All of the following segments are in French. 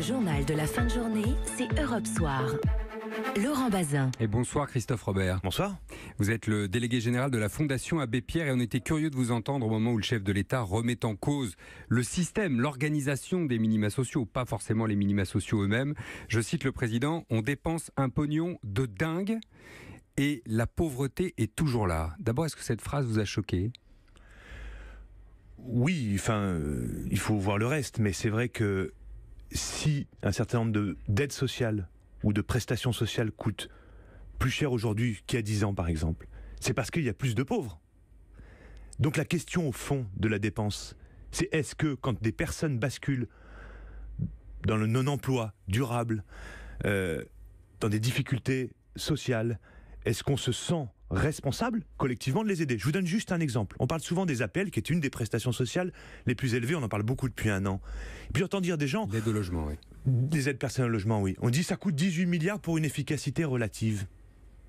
journal de la fin de journée, c'est Europe Soir. Laurent Bazin. Et bonsoir Christophe Robert. Bonsoir. Vous êtes le délégué général de la Fondation Abbé Pierre et on était curieux de vous entendre au moment où le chef de l'État remet en cause le système, l'organisation des minima sociaux, pas forcément les minima sociaux eux-mêmes. Je cite le président, on dépense un pognon de dingue et la pauvreté est toujours là. D'abord, est-ce que cette phrase vous a choqué oui, enfin, euh, il faut voir le reste, mais c'est vrai que si un certain nombre d'aides sociales ou de prestations sociales coûtent plus cher aujourd'hui qu'il y a 10 ans, par exemple, c'est parce qu'il y a plus de pauvres. Donc la question au fond de la dépense, c'est est-ce que quand des personnes basculent dans le non-emploi durable, euh, dans des difficultés sociales, est-ce qu'on se sent responsable collectivement de les aider. Je vous donne juste un exemple. On parle souvent des appels, qui est une des prestations sociales les plus élevées. On en parle beaucoup depuis un an. Et puis j'entends dire des gens. aides au logement, oui. Des aides personnelles au logement, oui. On dit ça coûte 18 milliards pour une efficacité relative.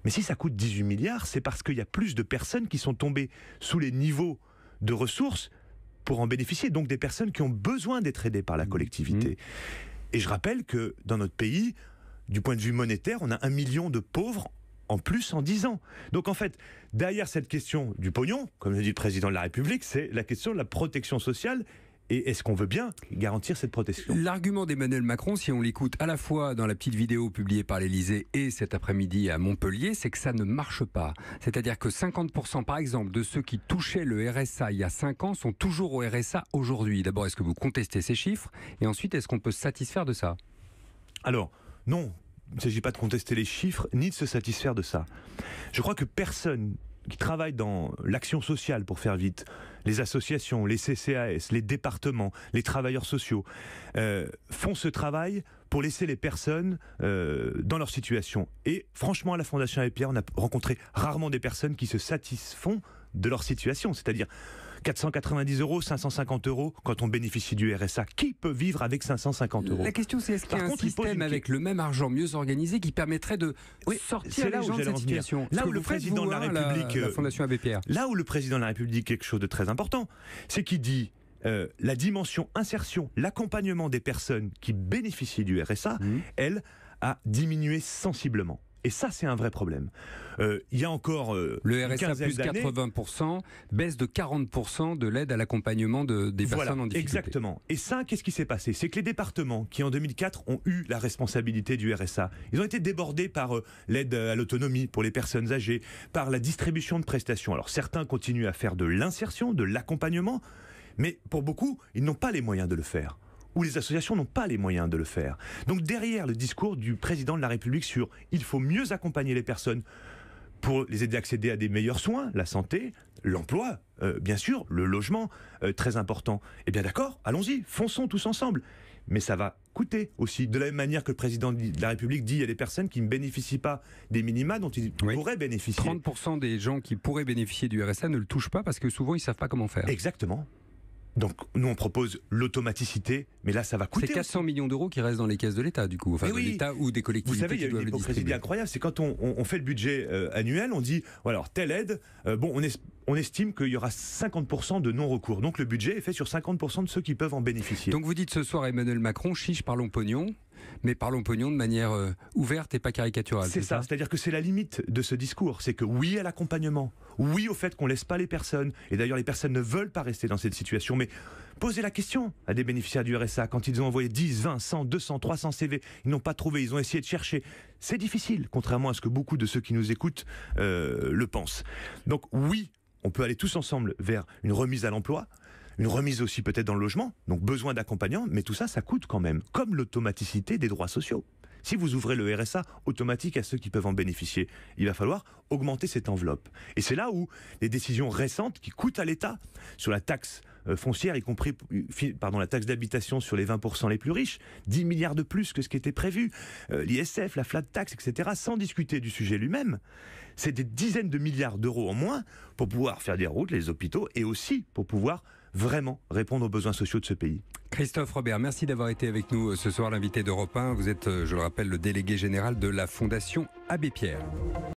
Mais si ça coûte 18 milliards, c'est parce qu'il y a plus de personnes qui sont tombées sous les niveaux de ressources pour en bénéficier. Donc des personnes qui ont besoin d'être aidées par la mmh. collectivité. Et je rappelle que dans notre pays, du point de vue monétaire, on a un million de pauvres en plus en 10 ans. Donc en fait, derrière cette question du pognon, comme le dit le président de la République, c'est la question de la protection sociale et est-ce qu'on veut bien garantir cette protection L'argument d'Emmanuel Macron, si on l'écoute à la fois dans la petite vidéo publiée par l'Elysée et cet après-midi à Montpellier, c'est que ça ne marche pas. C'est-à-dire que 50% par exemple de ceux qui touchaient le RSA il y a 5 ans sont toujours au RSA aujourd'hui. D'abord, est-ce que vous contestez ces chiffres Et ensuite, est-ce qu'on peut se satisfaire de ça Alors, non, il ne s'agit pas de contester les chiffres, ni de se satisfaire de ça. Je crois que personne qui travaille dans l'action sociale, pour faire vite, les associations, les CCAS, les départements, les travailleurs sociaux, euh, font ce travail pour laisser les personnes euh, dans leur situation. Et franchement, à la Fondation Abbé Pierre, on a rencontré rarement des personnes qui se satisfont de leur situation, c'est-à-dire 490 euros, 550 euros quand on bénéficie du RSA. Qui peut vivre avec 550 euros La question c'est est-ce qu'il y a un système avec le même argent mieux organisé qui permettrait de sortir les gens de cette situation Là où le président de la République, la, euh, Fondation Là où le président de la République quelque chose de très important, c'est qu'il dit euh, la dimension insertion, l'accompagnement des personnes qui bénéficient du RSA, mmh. elle, a diminué sensiblement. Et ça, c'est un vrai problème. Euh, il y a encore. Euh, le RSA plus 80%, baisse de 40% de l'aide à l'accompagnement des personnes en difficulté. Exactement. Et ça, qu'est-ce qui s'est passé C'est que les départements qui, en 2004, ont eu la responsabilité du RSA, ils ont été débordés par l'aide à l'autonomie pour les personnes âgées, par la distribution de prestations. Alors certains continuent à faire de l'insertion, de l'accompagnement, mais pour beaucoup, ils n'ont pas les moyens de le faire Ou les associations n'ont pas les moyens de le faire. Donc derrière le discours du président de la République sur il faut mieux accompagner les personnes pour les aider à accéder à des meilleurs soins, la santé, l'emploi, euh, bien sûr, le logement, euh, très important. Eh bien d'accord, allons-y, fonçons tous ensemble. Mais ça va coûter aussi, de la même manière que le président de la République dit il y a des personnes qui ne bénéficient pas des minima dont ils pourraient bénéficier. 30% des gens qui pourraient bénéficier du RSA ne le touchent pas parce que souvent ils ne savent pas comment faire. Exactement. Donc nous on propose l'automaticité, mais là ça va coûter. C'est 400 millions d'euros qui restent dans les caisses de l'État du coup, enfin oui. de l'État ou des collectivités. Vous savez, il y a incroyable, c'est quand on, fait le budget euh, annuel, on dit alors telle aide, euh, bon on, on estime qu'il y aura 50% de non-recours, donc le budget est fait sur 50% de ceux qui peuvent en bénéficier. Donc vous dites ce soir Emmanuel Macron chiche parlons pognon mais parlons pognon de manière euh, ouverte et pas caricaturale. C'est ça, c'est-à-dire que c'est la limite de ce discours, c'est que oui à l'accompagnement, oui au fait qu'on laisse pas les personnes, et d'ailleurs les personnes ne veulent pas rester dans cette situation, mais poser la question à des bénéficiaires du RSA quand ils ont envoyé 10, 20, 100, 200, 300 CV, ils n'ont pas trouvé, ils ont essayé de chercher. C'est difficile, contrairement à ce que beaucoup de ceux qui nous écoutent euh, le pensent. Donc oui, on peut aller tous ensemble vers une remise à l'emploi, une remise aussi peut-être dans le logement, donc besoin d'accompagnants, mais tout ça, ça coûte quand même, comme l'automaticité des droits sociaux. Si vous ouvrez le RSA automatique à ceux qui peuvent en bénéficier, il va falloir augmenter cette enveloppe. Et c'est là où les décisions récentes qui coûtent à l'État sur la taxe euh, foncière, y compris pardon, la taxe d'habitation sur les 20% les plus riches, 10 milliards de plus que ce qui était prévu, euh, l'ISF, la flat tax, etc., sans discuter du sujet lui-même, c'est des dizaines de milliards d'euros en moins pour pouvoir faire des routes, les hôpitaux, et aussi pour pouvoir vraiment répondre aux besoins sociaux de ce pays. Christophe Robert, merci d'avoir été avec nous euh, ce soir, l'invité d'Europe 1. Vous êtes, euh, je le rappelle, le délégué général de la Fondation Abbé Pierre.